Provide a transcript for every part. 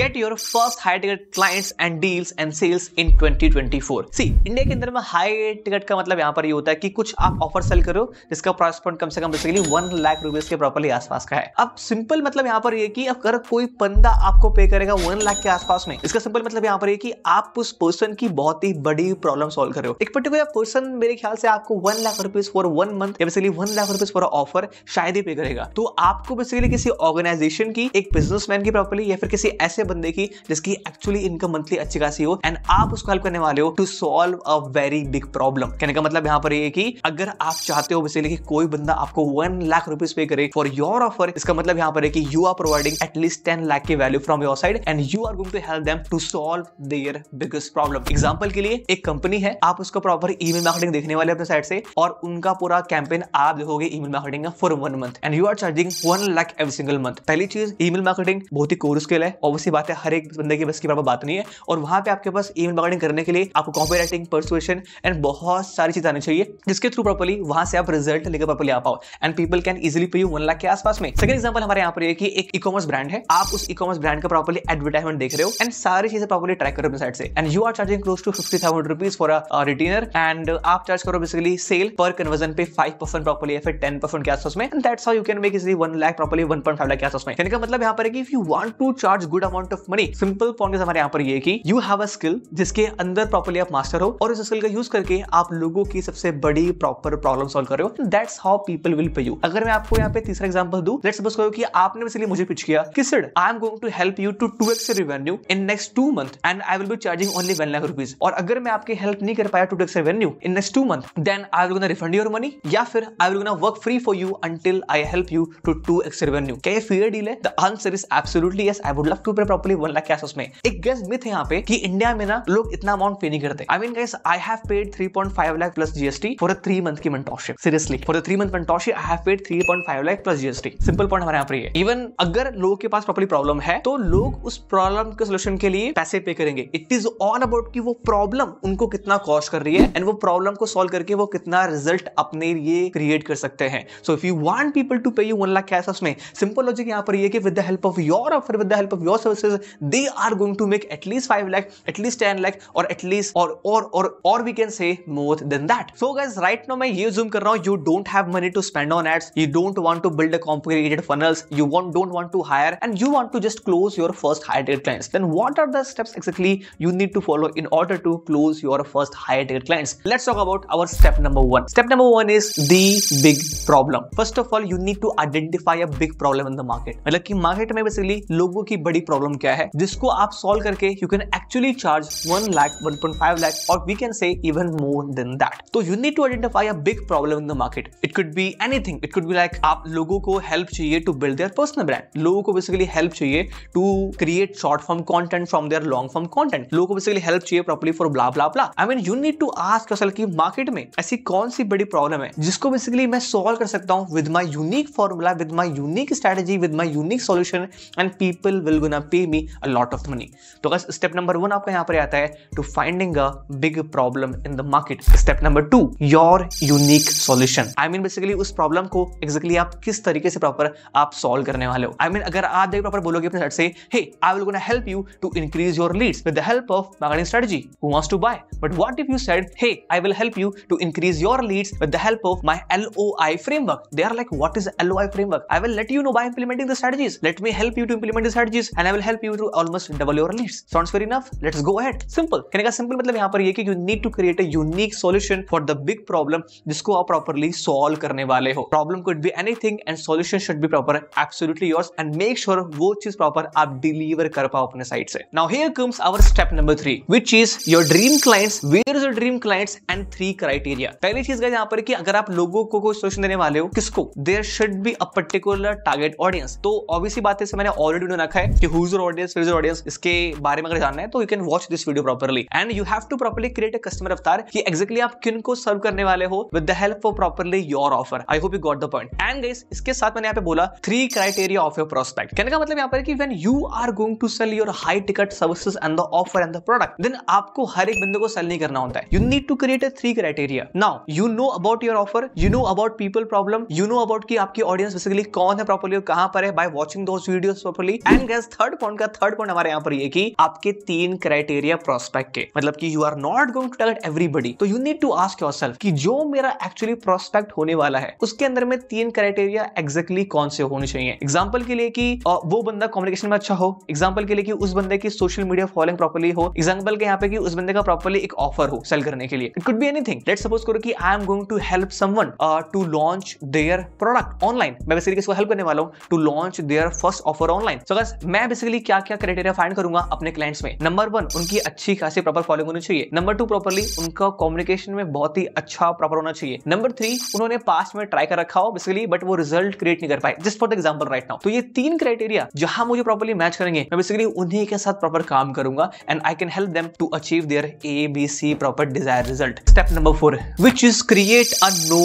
Gate your first high ticket clients and deals and sales in 2024 सी India के अंदर में हाई टिकट का मतलब यहाँ पर ये होता है कि कुछ आप ऑफर सेल करो जिसका प्राइस पॉइंट कम से कम बेसिकली वन लाख रुपीज के प्रॉपरली आसपास का है अब सिंपल मतलब यहाँ पर ये कि अगर कोई बंदा आपको पे करेगा वन लाख के आसपास में इसका सिंपल मतलब यहाँ पर ये कि आप उस पर्सन की बहुत ही बड़ी प्रॉब्लम सॉल्व कर रहे हो एक पर्टिकुलर पर्सन मेरे ख्याल से आपको one lakh rupees for one month या basically one lakh rupees for offer शायद ही पे करेगा तो आपको बेसिकली किसी ऑर्गेनाइजेशन की एक बिजनेसमैन की प्रॉपरली या फिर किसी ऐसे बंदे की जिसकी एक्चुअली इनकम मंथली अच्छी खासी हो एंड आप उसको हेल्प करने वाले हो to solve a very big problem कहने का मतलब यहाँ पर ये कि अगर आप चाहते हो बेसिकली कि कोई बंदा आपको वन लाख रुपीज पे करे फॉर योर ऑफर इसका मतलब यहाँ पर है कि you are providing at least ten lakh की value from your side and you are going to help them to solve their biggest problem example के लिए एक कंपनी है आप उसको प्रॉपर ईमेल मार्केटिंग देखने वाले अपने साइड से और उनका पूरा कैंपेन आप देखोगे ईमेल मार्केटिंग का for one month and you are charging one lakh every single month पहली चीज ईमेल मार्केटिंग बहुत ही कोर स्किल है ऑब्वियसली बात है हर एक बंदे की बस की बराबर बात नहीं है और वहां पे आपके पास ईमेल मार्केटिंग करने के लिए आपको कॉपी राइटिंग परसुएशन एंड बहुत सारी चीज़ आनी चाहिए जिसके थ्रू प्रॉपरली वहां से आप रिजल्ट लेकर प्रॉपरली आ पाओ and people can easily pay you one lakh के आसपास में सेकंड एग्जाम्पल हमारे यहाँ पर ये कि एक ई कॉमर्स ब्रांड है आप उस ई कॉमर्स ब्रांड का प्रॉपरली एडवर्टाइजमेंट देख रहे हो एंड सारी चीज़ें प्रॉपरली ट्रैक करो अपने साइड से and you are charging close to fifty thousand rupees for retainer and आप चार्ज करो बेसिकली सेल पर कन्वर्जन पे फाइव परसेंट प्रॉपरली या फिर टेन परसेंट के आसपास में that's how you can make easily one lakh properly one point five lakh के आसपास में मतलब यहाँ पर है कि if you want to charge good amount amount of money simple point हमारे यहाँ पर ये कि यू हैव अ स्किल जिसके अंदर प्रॉपरली आप मास्टर हो और इस स्किल का यूज करके आप लोगों की सबसे बड़ी प्रॉपर प्रॉब्लम सॉल्व कर रहे हो that's how people will pay you अगर मैं आपको यहाँ पे तीसरा एग्जाम्पल दू लेट सपोज करो कि आपने इसलिए मुझे पिच किया कि sir I am going to help you to two X revenue in next two month and I will be charging only one lakh rupees और अगर मैं आपकी हेल्प नहीं कर पाया two X revenue in next two month then I will gonna refund your money या फिर I will gonna work free for you until I help you to two X revenue क्या ये डील है the answer is absolutely yes I would love to properly one lakh के आसपास में एक gas myth है यहाँ पे कि इंडिया में ना लोग इतना अमाउंट पे नहीं करते I mean guys I have paid three point five lakh plus GST for a three month की mentorship seriously for a three month mentorship I have paid three point five lakh plus GST simple point हमारे यहाँ पर है even अगर लोगों के पास properly problem है तो लोग उस प्रॉब्लम के सोल्यूशन के लिए पैसे पे करेंगे इट इज ऑल अबाउट की वो प्रॉब्लम उनको कितना कॉस्ट कर रही है एंड वो प्रॉब्लम को सोल्व करके वो कितना रिजल्ट अपने लिए क्रिएट कर सकते हैं so if you want people to pay you one lakh cash उसमें सिंपल लॉजिक यहाँ पर ये कि with the help of your offer with the help of your service courses they are going to make at least 5 lakh at least 10 lakh or at least or or or or we can say more than that so guys right now my ye zoom kar you don't have money to spend on ads you don't want to build a complicated funnels you want don't want to hire and you want to just close your first high ticket clients then what are the steps exactly you need to follow in order to close your first high ticket clients let's talk about our step number 1 step number 1 is the big problem first of all you need to identify a big problem in the market मतलब कि market में basically लोगों problem. Problem क्या है जिसको आप solve करके you can actually charge one lakh one point five lakh और we can say even more than that तो you need to identify a big problem in the market it could be anything it could be like आप लोगों को help चाहिए to build their personal brand लोगों को basically help चाहिए to create short form content from their long form content लोगों को basically help चाहिए properly for bla bla bla I mean you need to ask yourself कि market में ऐसी कौन सी बड़ी प्रॉब्लम है जिसको बेसिकली मैं सॉल्व कर सकता हूँ with my unique formula with my unique strategy with my unique solution and people will gonna pay me a lot of money तो बस स्टेप नंबर वन आपका यहाँ पर आता है two finding a big problem in the market step number two your unique solution I mean basically उस problem को exactly exactly आप किस तरीके से प्रॉपर आप सॉल्व करने वाले हो आई I मीन mean, अगर आप देख प्रॉपर बोलोगे अपने साइड से hey I will gonna help you to increase your leads with the help of marketing strategy who wants to buy but what if you said hey I will help you to increase your leads with the help of my LOI framework they are like what is LOI framework I will let you know by implementing the strategies let me help you to implement the strategies and I will help help you to almost double your leads. Sounds fair enough? Let's go ahead. Simple. कहने का simple मतलब यहाँ पर ये कि you need to create a unique solution for the big problem जिसको आप properly solve करने वाले हो Problem could be anything and solution should be proper absolutely yours and make sure वो चीज proper आप deliver कर पाओ अपने side से Now here comes our step number three, which is your dream clients. Where is your dream clients and three criteria. पहली चीज यहाँ पर कि अगर आप लोगों को कोई solution देने वाले हो किसको There should be a particular target audience. तो obviously बात है मैंने already ऑलरेडी रखा है कि whose user audience user audience इसके बारे में अगर जानना है तो you can watch this video properly and you have to properly create a customer avatar कि एग्जैक्टली आप किन को सर्व करने वाले हो with the help of properly your offer I hope you got the point and guys इसके साथ मैंने यहां पे बोला three criteria of your prospect कहने का मतलब यहां पर कि when you are going to sell your high ticket services and the offer and the product then आपको हर एक बंदे को सेल नहीं करना होता है you need to create a three criteria now you know about your offer you know about people problem you know about कि आपकी ऑडियंस बेसिकली कौन है प्रॉपरली और कहां पर है by watching those videos properly and guys third point point का third point हमारे यहाँ पर ये कि आपके तीन क्राइटेरिया प्रोस्पेक्ट के मतलब कि you are not going to target everybody तो you need to ask yourself कि जो मेरा एक्चुअली प्रोस्पेक्ट होने वाला है उसके अंदर में तीन क्राइटेरिया exactly कौन से होने चाहिए एग्जाम्पल के लिए कि वो बंदा कम्युनिकेशन में अच्छा हो एग्जाम्पल के लिए कि उस बंदे की सोशल मीडिया फॉलोइंग प्रॉपरली हो एग्जाम्पल के यहाँ पे कि उस बंदे का प्रॉपरली एक ऑफर हो सेल करने के लिए it could be anything let suppose करो कि I am going to help someone to launch their product online मैं बेसिकली इसको हेल्प करने वाला हूँ to launch their first offer online so मैं बेसिकली बेसिकली क्या क्या क्राइटेरिया फाइंड करूंगा अपने क्लाइंट्स में नंबर वन उनकी अच्छी खासी प्रॉपर फॉलोइंग होनी चाहिए नंबर टू प्रॉपरली उनका कम्युनिकेशन में बहुत ही अच्छा प्रॉपर होना चाहिए नंबर थ्री उन्होंने पास्ट में ट्राई कर रखा हो बेसिकली बट वो रिजल्ट क्रिएट नहीं कर पाए just for example right now तो ये तीन क्राइटेरिया जहां मुझे प्रॉपरली मैच करेंगे मैं बेसिकली उन्हीं के साथ प्रॉपर काम करूंगा and I can help them to achieve their A B C proper desire result step number four which is create a no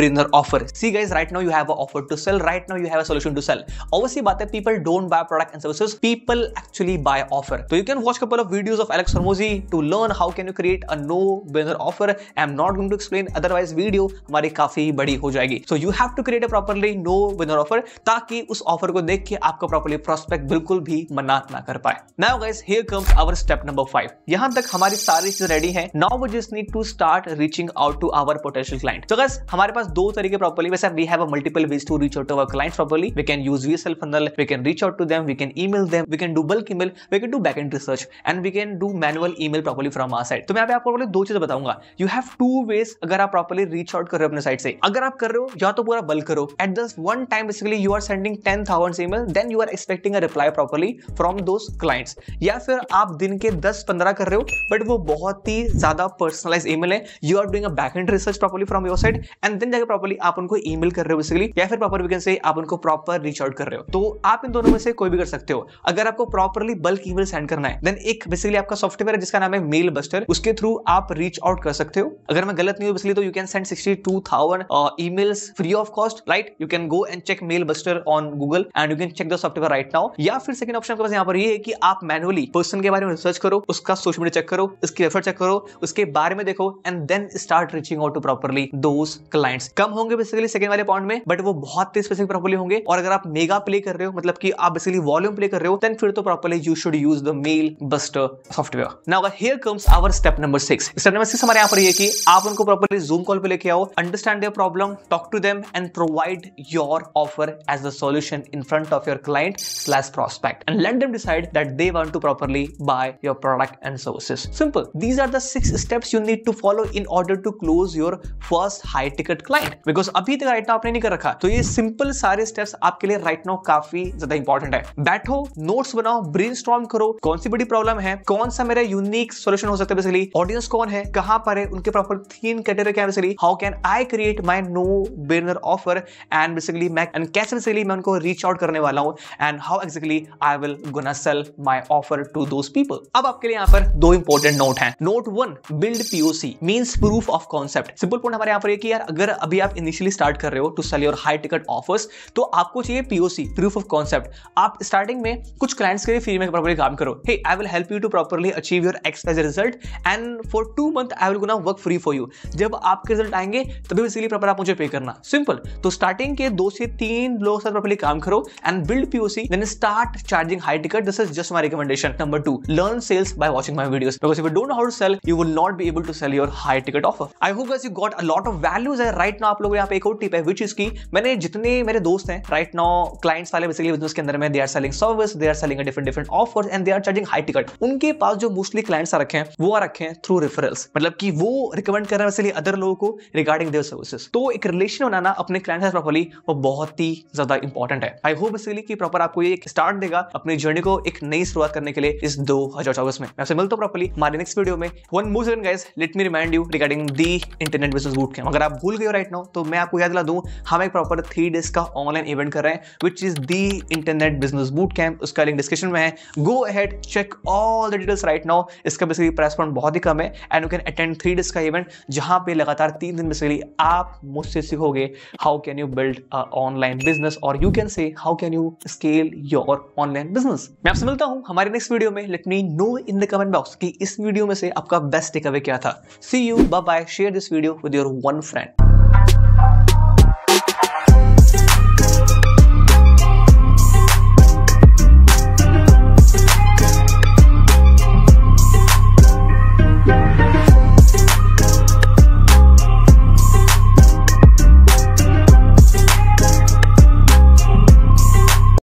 brainer offer see guys right now you have a offer to sell right now you have a solution to sell obviously बात है people don't buy product and services people actually buy offer. So you can watch couple of videos of Alex Hormozy to learn how can you create a no winner offer. I am not going to explain otherwise video हमारी काफी बड़ी हो जाएगी so you have to create a properly no brainer offer ताकि उस offer को देख के आपका प्रॉपरली प्रोस्पेक्ट बिल्कुल भी मना ना कर पाए now guys here comes our step number five यहाँ तक हमारी सारी चीज रेडी है now we just need to start reaching out to our potential client तो गाइस हमारे पास दो तरीके प्रॉपरली वैसे we have multiple ways to reach out to our clients properly we can use we self funnel we can reach out to them we can email them हैं we can do bulk email we can do back end research and we can do manual email properly from our side तो मैं आपको दो चीजें बताऊंगा you have two ways अगर आप properly reach out कर रहे हो अपने साइड से अगर आप कर रहे हो या तो पूरा बल्क करो एट दस one time basically you are sending ten thousand email then you are expecting a reply properly from those clients या फिर आप दिन के दस पंद्रह कर रहे हो बट वो बहुत ही ज्यादा पर्सनलाइज ईमेल है you are doing a back end research properly from your side and then जाकर प्रॉपर्ली आप उनको ईमेल कर रहे हो बेसिकली या फिर प्रॉपर वी कैन से आप उनको प्रॉपर रीच आउट कर रहे हो तो आप इन दोनों में से कोई भी कर सकते हो अगर आपको प्रॉपरली बल्क ईमेल सेंड करना है देन एक बेसिकली आपका सॉफ्टवेयर है जिसका नाम है मेल बस्टर उसके थ्रू आप रीच आउट कर सकते हो अगर मैं गलत नहीं हूँ तो you can send sixty two thousand emails free of cost right you can go and check Mail Buster on Google and you can check the software right now या फिर सेकंड ऑप्शन पास यहाँ पर ये है कि आप manually person के बारे में रिसर्च करो उसका सोशल मीडिया चेक करो उसकी वेबसाइट चेक करो उसके बारे में देखो and then start reaching out to properly those clients कम होंगे बेसिकली सेकंड वाले पॉइंट में बट वो बहुत तेज स्पेसिफिक प्रॉपरली होंगे और अगर आप मेगा प्ले कर रहे हो मतलब कि आप बेसिकली वॉल्यूम प्ले कर रहे हो out, then filter properly, you should use the Mail Buster software. Now, uh, here comes our step number six. Step number six हमारे यहाँ पर ये कि आप उनको properly Zoom call पे लेके आओ, understand their problem, talk to them, and provide your offer as a solution in front of your client slash prospect, and let them decide that they want to properly buy your product and services. Simple. These are the six steps you need to follow in order to close your first high ticket client. Because अभी तक right now आपने नहीं कर रखा, तो ये simple सारे steps आपके लिए right now काफी ज़्यादा important है. बैठो नोट्स बनाओ ब्रेन करो कौन सी बड़ी प्रॉब्लम है कौन सा मेरा यूनिक सोल्यूशन हो सकता है बेसिकली ऑडियंस कौन है कहां पर है उनके प्रॉपर थीन कैटेगरी क्या basically how can I create my no brainer offer and basically मैं एंड कैसे बेसिकली मैं उनको रीच आउट करने वाला हूँ and how exactly I will gonna sell my offer to those people अब आपके लिए यहाँ पर दो इंपॉर्टेंट नोट है note one build POC means proof of concept simple point हमारे यहाँ पर कि यार अगर अभी आप इनिशियली स्टार्ट कर रहे हो to sell your high ticket offers तो आपको चाहिए पीओसी प्रूफ ऑफ कॉन्सेप्ट आप स्टार्टिंग में कुछ क्लाइंट्स के लिए फ्री में प्रॉपरली काम करो hey I will help you to properly achieve your X as result and for two month I will gonna work free for you जब आपके रिजल्ट आएंगे तभी इसके लिए प्रॉपर आप मुझे पे करना सिंपल तो स्टार्टिंग के दो से तीन लोगों साथ प्रॉपरली काम करो and build POC then start charging high ticket this is just my recommendation number two learn sales by watching my video because you don't how to sell you will not be able to sell your high ticket offer I hope you got a lot of values है right now आप लोग यहाँ पे एक और tip है which is की मैंने जितने मेरे दोस्त हैं राइट नाउ क्लाइंट्स वाले बेसिकली बिजनेस के अंदर में they are selling service they are selling different different offer and they are charging high ticket उनके पास जो मोस्टली क्लाइंट्स आ रखे हैं वो आ रखे हैं थ्रू रेफरल्स मतलब कि वो रिकमेंड कर रहे हैं इसलिए अदर लोगों को रिगार्डिंग देयर सर्विसेज तो एक रिलेशन बनाना अपने क्लाइंट से प्रॉपरली वो बहुत ही ज्यादा इंपॉर्टेंट है आई होप इसलिए कि प्रॉपर आपको ये एक स्टार्ट देगा अपनी जर्नी को एक नई शुरुआत करने के लिए इस दो हजार चौबीस में आपसे मिलता हूँ प्रॉपरली हमारे नेक्स्ट वीडियो में one more second guys let me remind you regarding the internet business boot camp अगर आप भूल गए हो राइट नाउ तो मैं आपको याद दिला दूं हम एक प्रॉपर थ्री डेज का ऑनलाइन इवेंट कर रहे हैं which is the internet business boot camp उसका लिंक डिस्क्रिप्शन में है go ahead check all the details right now इसका बेसिकली प्राइस पॉइंट बहुत ही कम है and you can attend three days का इवेंट जहां पे लगातार तीन दिन बेसिकली आप मुझसे सीखोगे how can you build online business और you can say how can you scale your online business मैं आपसे मिलता हूं हमारे नेक्स्ट वीडियो में let me know in the comment box कि इस वीडियो में से आपका बेस्ट टेक अवे क्या था see you bye share this video with your one friend